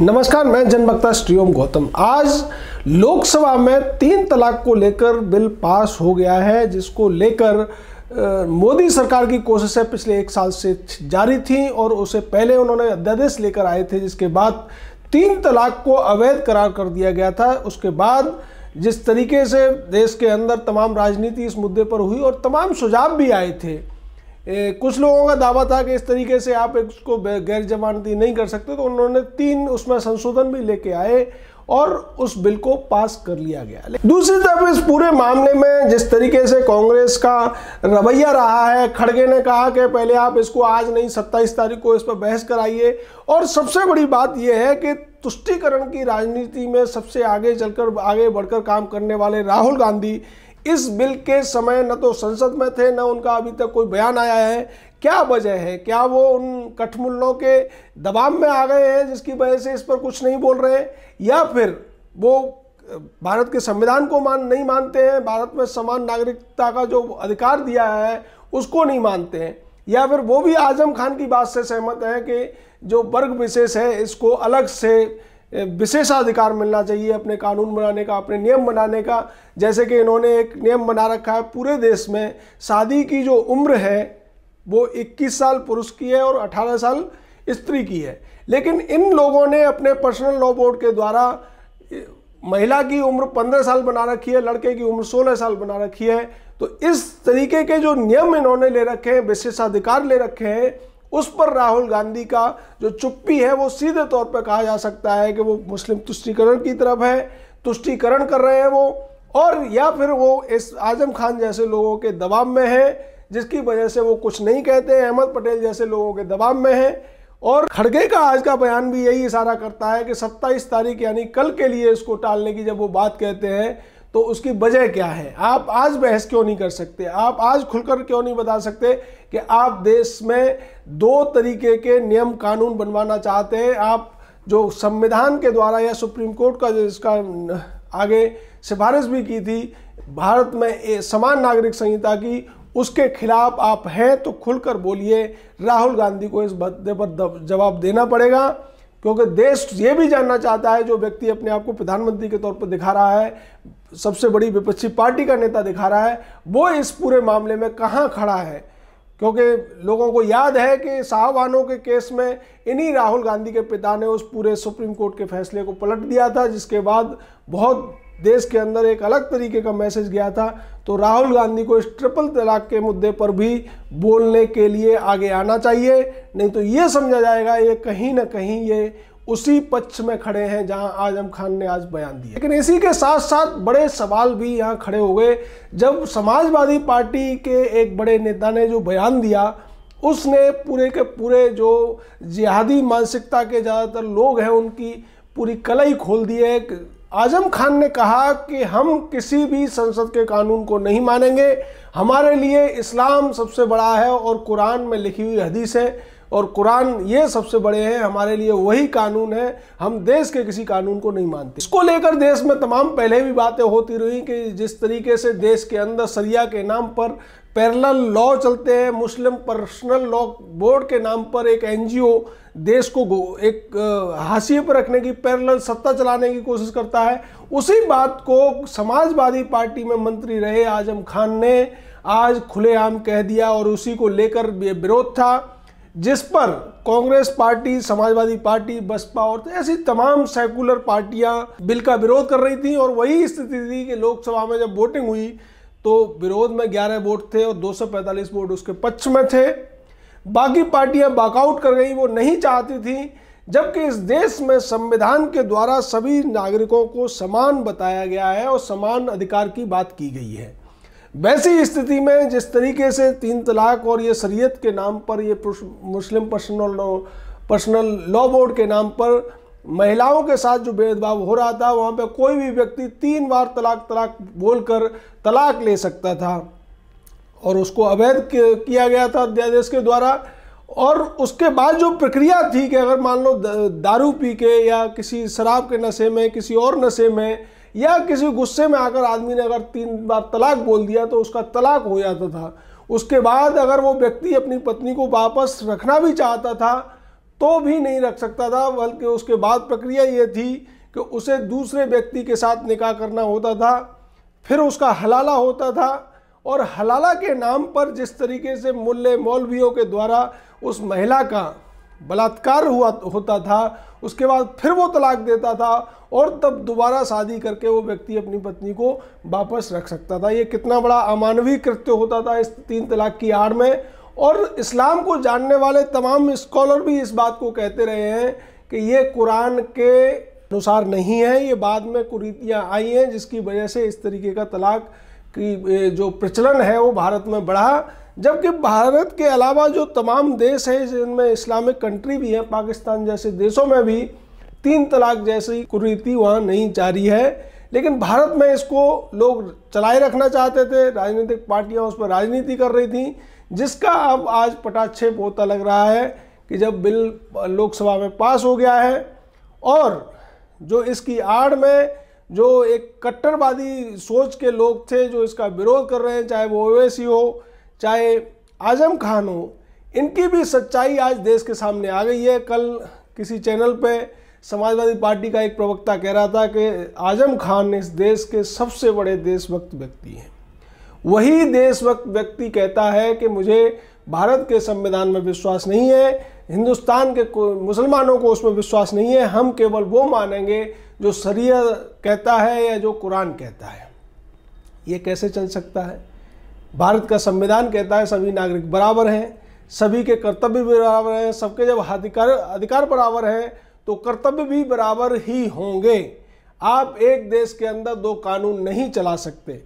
नमस्कार मैं जनवक्ता श्रीओम गौतम आज लोकसभा में तीन तलाक को लेकर बिल पास हो गया है जिसको लेकर मोदी सरकार की कोशिशें पिछले एक साल से जारी थीं और उसे पहले उन्होंने अध्यादेश लेकर आए थे जिसके बाद तीन तलाक को अवैध करार कर दिया गया था उसके बाद जिस तरीके से देश के अंदर तमाम राजनीति इस मुद्दे पर हुई और तमाम सुझाव भी आए थे ए, कुछ लोगों का दावा था कि इस तरीके से आप इसको गैर जमानती नहीं कर सकते तो उन्होंने तीन उसमें संशोधन भी लेके आए और उस बिल को पास कर लिया गया दूसरी तरफ इस पूरे मामले में जिस तरीके से कांग्रेस का रवैया रहा है खड़गे ने कहा कि पहले आप इसको आज नहीं 27 तारीख को इस पर बहस कराइए और सबसे बड़ी बात यह है कि तुष्टिकरण की राजनीति में सबसे आगे चलकर आगे बढ़कर काम करने वाले राहुल गांधी इस बिल के समय न तो संसद में थे न उनका अभी तक कोई बयान आया है क्या वजह है क्या वो उन कठमुल्लों के दबाव में आ गए हैं जिसकी वजह से इस पर कुछ नहीं बोल रहे या फिर वो भारत के संविधान को मान नहीं मानते हैं भारत में समान नागरिकता का जो अधिकार दिया है उसको नहीं मानते हैं या फिर वो भी आजम खान की बात से सहमत हैं कि जो वर्ग विशेष है इसको अलग से विशेषाधिकार मिलना चाहिए अपने कानून बनाने का अपने नियम बनाने का जैसे कि इन्होंने एक नियम बना रखा है पूरे देश में शादी की जो उम्र है वो 21 साल पुरुष की है और 18 साल स्त्री की है लेकिन इन लोगों ने अपने पर्सनल लॉ बोर्ड के द्वारा महिला की उम्र 15 साल बना रखी है लड़के की उम्र 16 साल बना रखी है तो इस तरीके के जो नियम इन्होंने ले रखे हैं विशेषाधिकार ले रखे हैं उस पर राहुल गांधी का जो चुप्पी है वो सीधे तौर पर कहा जा सकता है कि वो मुस्लिम तुष्टिकरण की तरफ है तुष्टिकरण कर रहे हैं वो और या फिर वो इस आजम खान जैसे लोगों के दबाव में है जिसकी वजह से वो कुछ नहीं कहते अहमद पटेल जैसे लोगों के दबाव में है और खड़गे का आज का बयान भी यही इशारा करता है कि 27 तारीख यानी कल के लिए इसको टालने की जब वो बात कहते हैं तो उसकी वजह क्या है आप आज बहस क्यों नहीं कर सकते आप आज खुलकर क्यों नहीं बता सकते कि आप देश में दो तरीके के नियम कानून बनवाना चाहते हैं आप जो संविधान के द्वारा या सुप्रीम कोर्ट का जो इसका आगे सिफारिश भी की थी भारत में समान नागरिक संहिता की उसके खिलाफ आप हैं तो खुलकर बोलिए राहुल गांधी को इस मुद्दे पर जवाब देना पड़ेगा क्योंकि देश ये भी जानना चाहता है जो व्यक्ति अपने आप को प्रधानमंत्री के तौर पर दिखा रहा है सबसे बड़ी विपक्षी पार्टी का नेता दिखा रहा है वो इस पूरे मामले में कहाँ खड़ा है क्योंकि लोगों को याद है कि साहबानों के केस में इन्हीं राहुल गांधी के पिता ने उस पूरे सुप्रीम कोर्ट के फैसले को पलट दिया था जिसके बाद बहुत देश के अंदर एक अलग तरीके का मैसेज गया था तो राहुल गांधी को इस ट्रिपल तलाक के मुद्दे पर भी बोलने के लिए आगे आना चाहिए नहीं तो ये समझा जाएगा ये कहीं ना कहीं ये उसी पक्ष में खड़े हैं जहां आजम खान ने आज बयान दिया लेकिन इसी के साथ साथ बड़े सवाल भी यहां खड़े हो गए जब समाजवादी पार्टी के एक बड़े नेता ने जो बयान दिया उसने पूरे के पूरे जो जिहादी मानसिकता के ज़्यादातर लोग हैं उनकी पूरी कलई खोल दी है आजम खान ने कहा कि हम किसी भी संसद के कानून को नहीं मानेंगे हमारे लिए इस्लाम सबसे बड़ा है और कुरान में लिखी हुई हदीस है और कुरान ये सबसे बड़े हैं हमारे लिए वही कानून है हम देश के किसी कानून को नहीं मानते इसको लेकर देश में तमाम पहले भी बातें होती रही कि जिस तरीके से देश के अंदर सरिया के नाम पर पैरल लॉ चलते हैं मुस्लिम पर्सनल लॉ बोर्ड के नाम पर एक एनजीओ देश को एक हाशिए पर रखने की पैरल सत्ता चलाने की कोशिश करता है उसी बात को समाजवादी पार्टी में मंत्री रहे आजम खान ने आज खुलेआम कह दिया और उसी को लेकर विरोध था जिस पर कांग्रेस पार्टी समाजवादी पार्टी बसपा और तो ऐसी तमाम सेकुलर पार्टियां बिल का विरोध कर रही थी और वही स्थिति थी कि लोकसभा में जब वोटिंग हुई तो विरोध में 11 वोट थे और 245 वोट उसके पक्ष में थे बाकी पार्टियां बाकआउट कर गई वो नहीं चाहती थी जबकि इस देश में संविधान के द्वारा सभी नागरिकों को समान बताया गया है और समान अधिकार की बात की गई है वैसी स्थिति में जिस तरीके से तीन तलाक और ये शरीयत के नाम पर ये Muslim personal law personal law board के नाम पर महिलाओं के साथ जो भेदभाव हो रहा था वहाँ पे कोई भी व्यक्ति तीन बार तलाक तलाक बोलकर तलाक ले सकता था और उसको अवैध किया गया था अध्यादेश के द्वारा और उसके बाद जो प्रक्रिया थी कि अगर मान लो दारू पी के या किसी शराब के नशे में किसी और नशे में या किसी गुस्से में आकर आदमी ने अगर तीन बार तलाक बोल दिया तो उसका तलाक हो जाता था उसके बाद अगर वो व्यक्ति अपनी पत्नी को वापस रखना भी चाहता था तो भी नहीं रख सकता था बल्कि उसके बाद प्रक्रिया ये थी कि उसे दूसरे व्यक्ति के साथ निकाह करना होता था फिर उसका हलाला होता था और हलाला के नाम पर जिस तरीके से मुल्ले मौलवियों के द्वारा उस महिला का बलात्कार हुआ होता था उसके बाद फिर वो तलाक देता था और तब दोबारा शादी करके वो व्यक्ति अपनी पत्नी को वापस रख सकता था ये कितना बड़ा अमानवीय कृत्य होता था इस तीन तलाक की आड़ में और इस्लाम को जानने वाले तमाम स्कॉलर भी इस बात को कहते रहे हैं कि ये कुरान के अनुसार नहीं है ये बाद में कुरीतियाँ आई हैं जिसकी वजह से इस तरीके का तलाक की जो प्रचलन है वो भारत में बढ़ा जबकि भारत के अलावा जो तमाम देश हैं जिनमें इस्लामिक कंट्री भी हैं पाकिस्तान जैसे देशों में भी तीन तलाक जैसी कुरीति वहाँ नहीं जारी है लेकिन भारत में इसको लोग चलाए रखना चाहते थे राजनीतिक पार्टियाँ उस पर राजनीति कर रही थी जिसका अब आज पटाक्षेप होता लग रहा है कि जब बिल लोकसभा में पास हो गया है और जो इसकी आड़ में जो एक कट्टरवादी सोच के लोग थे जो इसका विरोध कर रहे हैं चाहे वो ओवैसी हो चाहे आजम खान हो इनकी भी सच्चाई आज देश के सामने आ गई है कल किसी चैनल पे समाजवादी पार्टी का एक प्रवक्ता कह रहा था कि आजम खान इस देश के सबसे बड़े देशभक्त व्यक्ति हैं वही देशभक्त व्यक्ति कहता है कि मुझे भारत के संविधान में विश्वास नहीं है हिंदुस्तान के मुसलमानों को उसमें विश्वास नहीं है हम केवल वो मानेंगे जो शरिया कहता है या जो कुरान कहता है ये कैसे चल सकता है भारत का संविधान कहता है सभी नागरिक बराबर हैं सभी के कर्तव्य बराबर हैं सबके जब अधिकार अधिकार बराबर हैं तो कर्तव्य भी बराबर ही होंगे आप एक देश के अंदर दो कानून नहीं चला सकते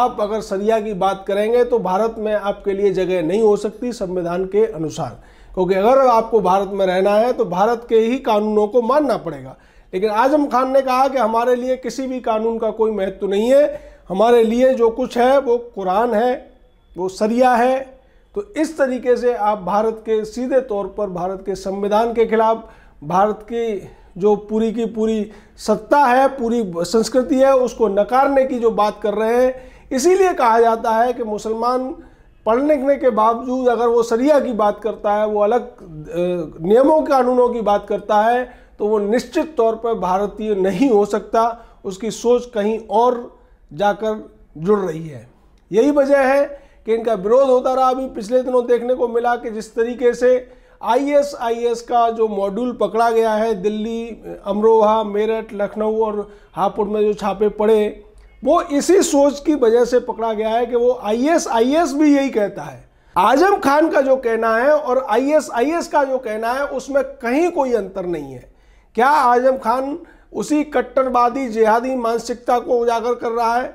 आप अगर सरिया की बात करेंगे तो भारत में आपके लिए जगह नहीं हो सकती संविधान के अनुसार क्योंकि अगर आपको भारत में रहना है तो भारत के ही कानूनों को मानना पड़ेगा लेकिन आजम खान ने कहा कि हमारे लिए किसी भी कानून का कोई महत्व नहीं है हमारे लिए जो कुछ है वो कुरान है वो सरिया है तो इस तरीके से आप भारत के सीधे तौर पर भारत के संविधान के खिलाफ भारत की जो पूरी की पूरी सत्ता है पूरी संस्कृति है उसको नकारने की जो बात कर रहे हैं इसीलिए कहा जाता है कि मुसलमान पढ़ लिखने के बावजूद अगर वो सरिया की बात करता है वो अलग नियमों कानूनों की बात करता है तो वो निश्चित तौर पर भारतीय नहीं हो सकता उसकी सोच कहीं और जाकर जुड़ रही है यही वजह है कि इनका विरोध होता रहा अभी पिछले दिनों देखने को मिला कि जिस तरीके से आईएसआईएस का जो मॉड्यूल पकड़ा गया है दिल्ली अमरोहा मेरठ लखनऊ और हापुड़ में जो छापे पड़े वो इसी सोच की वजह से पकड़ा गया है कि वो आई एस भी यही कहता है आजम खान का जो कहना है और आई एस का जो कहना है उसमें कहीं कोई अंतर नहीं है क्या आजम खान उसी कट्टरवादी जिहादी मानसिकता को उजागर कर रहा है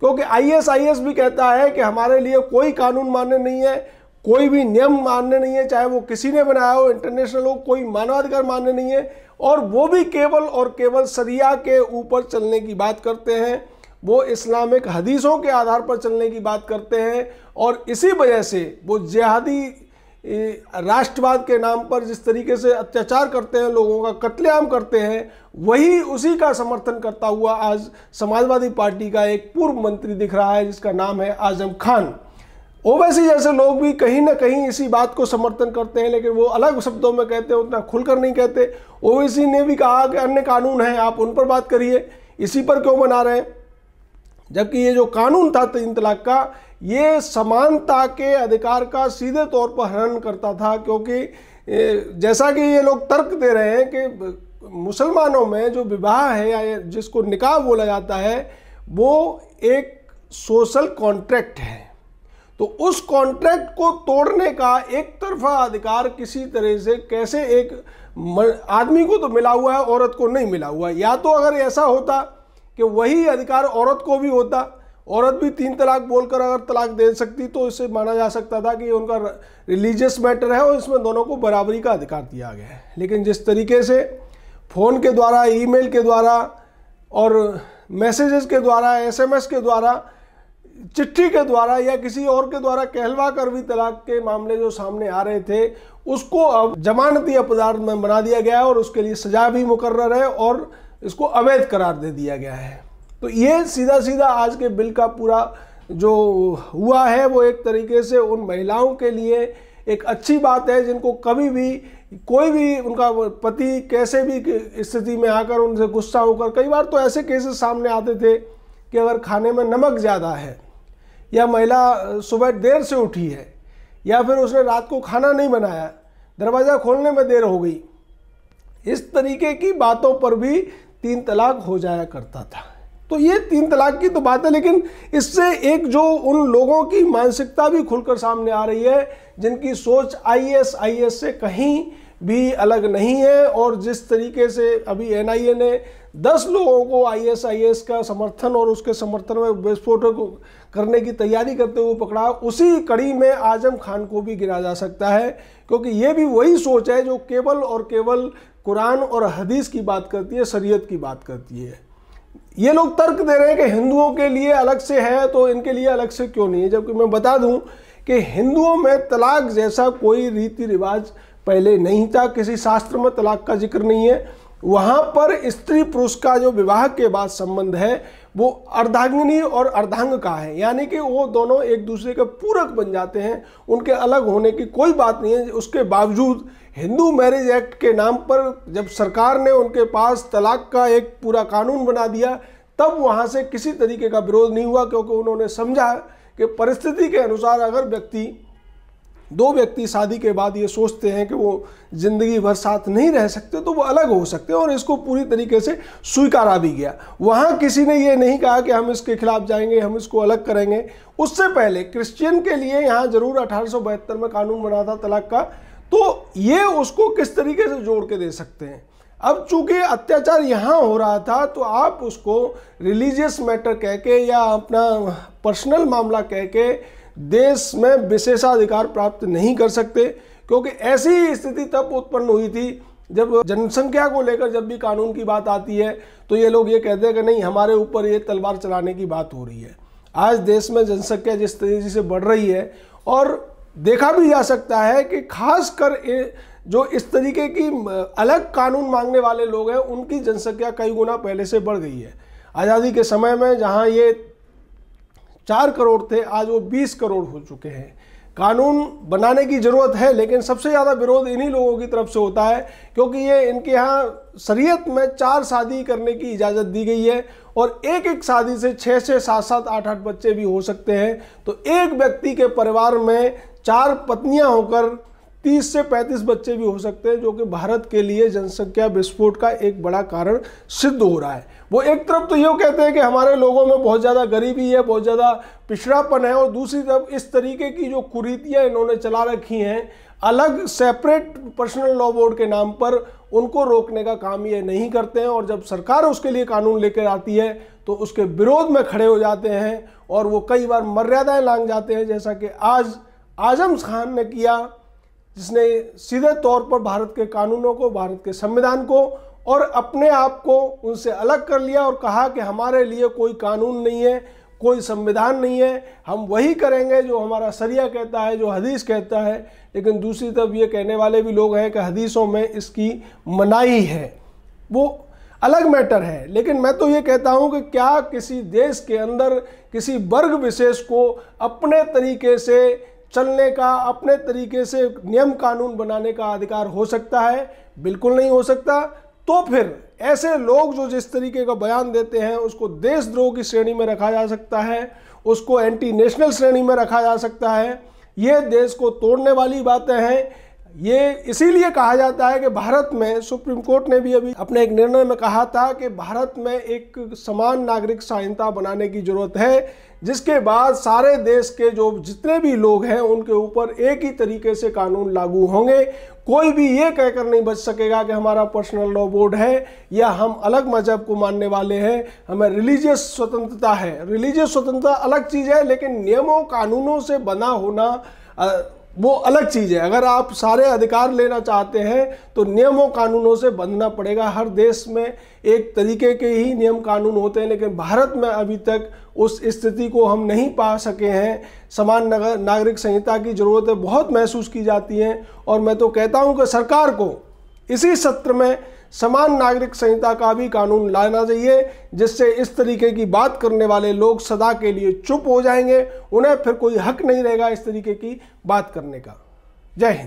क्योंकि आई एस भी कहता है कि हमारे लिए कोई कानून मान्य नहीं है कोई भी नियम मान्य नहीं है चाहे वो किसी ने बनाया हो इंटरनेशनल हो कोई मानवाधिकार मान्य नहीं है और वो भी केवल और केवल सरिया के ऊपर चलने की बात करते हैं वो इस्लामिक हदीसों के आधार पर चलने की बात करते हैं और इसी वजह से वो जिहादी राष्ट्रवाद के नाम पर जिस तरीके से अत्याचार करते हैं लोगों का कत्लेआम करते हैं वही उसी का समर्थन करता हुआ आज समाजवादी पार्टी का एक पूर्व मंत्री दिख रहा है जिसका नाम है आजम खान ओवैसी जैसे लोग भी कहीं ना कहीं इसी बात को समर्थन करते हैं लेकिन वो अलग शब्दों में कहते हैं उतना खुलकर नहीं कहते ओवैसी ने भी कहा कि अन्य कानून हैं आप उन पर बात करिए इसी पर क्यों बना रहे हैं जबकि ये जो कानून था तीन तलाक का ये समानता के अधिकार का सीधे तौर पर हरण करता था क्योंकि जैसा कि ये लोग तर्क दे रहे हैं कि मुसलमानों में जो विवाह है या जिसको निकाह बोला जाता है वो एक सोशल कॉन्ट्रैक्ट है तो उस कॉन्ट्रैक्ट को तोड़ने का एक तरफा अधिकार किसी तरह से कैसे एक आदमी को तो मिला हुआ है औरत को नहीं मिला हुआ है या तो अगर ऐसा होता कि वही अधिकार औरत को भी होता औरत भी तीन तलाक बोलकर अगर तलाक दे सकती तो इससे माना जा सकता था कि उनका रिलीजियस मैटर है और इसमें दोनों को बराबरी का अधिकार दिया गया है लेकिन जिस तरीके से फ़ोन के द्वारा ईमेल के द्वारा और मैसेजेस के द्वारा एसएमएस के द्वारा चिट्ठी के द्वारा या किसी और के द्वारा कहलवा कर भी तलाक के मामले जो सामने आ रहे थे उसको अब जमानती अपदार्थ में बना दिया गया है और उसके लिए सजा भी मुकर्र है और इसको अवैध करार दे दिया गया है तो ये सीधा सीधा आज के बिल का पूरा जो हुआ है वो एक तरीके से उन महिलाओं के लिए एक अच्छी बात है जिनको कभी भी कोई भी उनका पति कैसे भी स्थिति में आकर उनसे गुस्सा होकर कई बार तो ऐसे केसेस सामने आते थे कि अगर खाने में नमक ज़्यादा है या महिला सुबह देर से उठी है या फिर उसने रात को खाना नहीं बनाया दरवाज़ा खोलने में देर हो गई इस तरीके की बातों पर भी तीन तलाक हो जाया करता था तो ये तीन तलाक की तो बात है लेकिन इससे एक जो उन लोगों की मानसिकता भी खुलकर सामने आ रही है जिनकी सोच एस से कहीं भी अलग नहीं है और जिस तरीके से अभी एनआईए ने दस लोगों को एस का समर्थन और उसके समर्थन में विस्फोटक करने की तैयारी करते हुए पकड़ा उसी कड़ी में आजम खान को भी गिरा जा सकता है क्योंकि ये भी वही सोच है जो केवल और केवल कुरान और हदीस की बात करती है शरीयत की बात करती है ये लोग तर्क दे रहे हैं कि हिंदुओं के लिए अलग से है तो इनके लिए अलग से क्यों नहीं है जबकि मैं बता दूं कि हिंदुओं में तलाक जैसा कोई रीति रिवाज पहले नहीं था किसी शास्त्र में तलाक का जिक्र नहीं है वहाँ पर स्त्री पुरुष का जो विवाह के बाद संबंध है वो अर्धांगिनी और अर्धांग का है यानी कि वो दोनों एक दूसरे के पूरक बन जाते हैं उनके अलग होने की कोई बात नहीं है उसके बावजूद हिंदू मैरिज एक्ट के नाम पर जब सरकार ने उनके पास तलाक का एक पूरा कानून बना दिया तब वहाँ से किसी तरीके का विरोध नहीं हुआ क्योंकि उन्होंने समझा कि परिस्थिति के अनुसार अगर व्यक्ति दो व्यक्ति शादी के बाद ये सोचते हैं कि वो ज़िंदगी भर साथ नहीं रह सकते तो वो अलग हो सकते हैं और इसको पूरी तरीके से स्वीकारा भी गया वहाँ किसी ने ये नहीं कहा कि हम इसके खिलाफ जाएंगे हम इसको अलग करेंगे उससे पहले क्रिश्चियन के लिए यहाँ ज़रूर अठारह में कानून बना था तलाक का तो ये उसको किस तरीके से जोड़ के दे सकते हैं अब चूंकि अत्याचार यहाँ हो रहा था तो आप उसको रिलीजियस मैटर कह के या अपना पर्सनल मामला कह के देश में विशेषाधिकार प्राप्त नहीं कर सकते क्योंकि ऐसी स्थिति तब उत्पन्न हुई थी जब जनसंख्या को लेकर जब भी कानून की बात आती है तो ये लोग ये कहते हैं कि नहीं हमारे ऊपर ये तलवार चलाने की बात हो रही है आज देश में जनसंख्या जिस तेज़ी से बढ़ रही है और देखा भी जा सकता है कि खासकर जो इस तरीके की अलग कानून मांगने वाले लोग हैं उनकी जनसंख्या कई गुना पहले से बढ़ गई है आज़ादी के समय में जहाँ ये चार करोड़ थे आज वो बीस करोड़ हो चुके हैं कानून बनाने की ज़रूरत है लेकिन सबसे ज़्यादा विरोध इन्हीं लोगों की तरफ से होता है क्योंकि ये इनके यहाँ शरीयत में चार शादी करने की इजाज़त दी गई है और एक एक शादी से छः से सात सात आठ आठ बच्चे भी हो सकते हैं तो एक व्यक्ति के परिवार में चार पत्नियाँ होकर तीस से पैंतीस बच्चे भी हो सकते हैं जो कि भारत के लिए जनसंख्या विस्फोट का एक बड़ा कारण सिद्ध हो रहा है वो एक तरफ तो ये कहते हैं कि हमारे लोगों में बहुत ज़्यादा गरीबी है बहुत ज़्यादा पिछड़ापन है और दूसरी तरफ इस तरीके की जो कुरीतियाँ इन्होंने चला रखी हैं अलग सेपरेट पर्सनल लॉ बोर्ड के नाम पर उनको रोकने का काम ये नहीं करते हैं और जब सरकार उसके लिए कानून लेकर आती है तो उसके विरोध में खड़े हो जाते हैं और वो कई बार मर्यादाएं लांग जाते हैं जैसा कि आज आजम खान ने किया जिसने सीधे तौर पर भारत के कानूनों को भारत के संविधान को और अपने आप को उनसे अलग कर लिया और कहा कि हमारे लिए कोई कानून नहीं है कोई संविधान नहीं है हम वही करेंगे जो हमारा सरिया कहता है जो हदीस कहता है लेकिन दूसरी तरफ ये कहने वाले भी लोग हैं कि हदीसों में इसकी मनाही है वो अलग मैटर है लेकिन मैं तो ये कहता हूँ कि क्या किसी देश के अंदर किसी वर्ग विशेष को अपने तरीके से चलने का अपने तरीके से नियम कानून बनाने का अधिकार हो सकता है बिल्कुल नहीं हो सकता तो फिर ऐसे लोग जो जिस तरीके का बयान देते हैं उसको देशद्रोह की श्रेणी में रखा जा सकता है उसको एंटी नेशनल श्रेणी में रखा जा सकता है ये देश को तोड़ने वाली बातें हैं ये इसीलिए कहा जाता है कि भारत में सुप्रीम कोर्ट ने भी अभी अपने एक निर्णय में कहा था कि भारत में एक समान नागरिक संहिता बनाने की ज़रूरत है जिसके बाद सारे देश के जो जितने भी लोग हैं उनके ऊपर एक ही तरीके से कानून लागू होंगे कोई भी ये कहकर नहीं बच सकेगा कि हमारा पर्सनल लॉ बोर्ड है या हम अलग मजहब को मानने वाले हैं हमें रिलीजियस स्वतंत्रता है रिलीजियस स्वतंत्रता अलग चीज़ है लेकिन नियमों कानूनों से बना होना वो अलग चीज़ है अगर आप सारे अधिकार लेना चाहते हैं तो नियमों कानूनों से बंधना पड़ेगा हर देश में एक तरीके के ही नियम कानून होते हैं लेकिन भारत में अभी तक उस स्थिति को हम नहीं पा सके हैं समान नगर नागरिक संहिता की ज़रूरतें बहुत महसूस की जाती हैं और मैं तो कहता हूँ कि सरकार को इसी सत्र में समान नागरिक संहिता का भी कानून लाना चाहिए जिससे इस तरीके की बात करने वाले लोग सदा के लिए चुप हो जाएंगे उन्हें फिर कोई हक नहीं रहेगा इस तरीके की बात करने का जय हिंद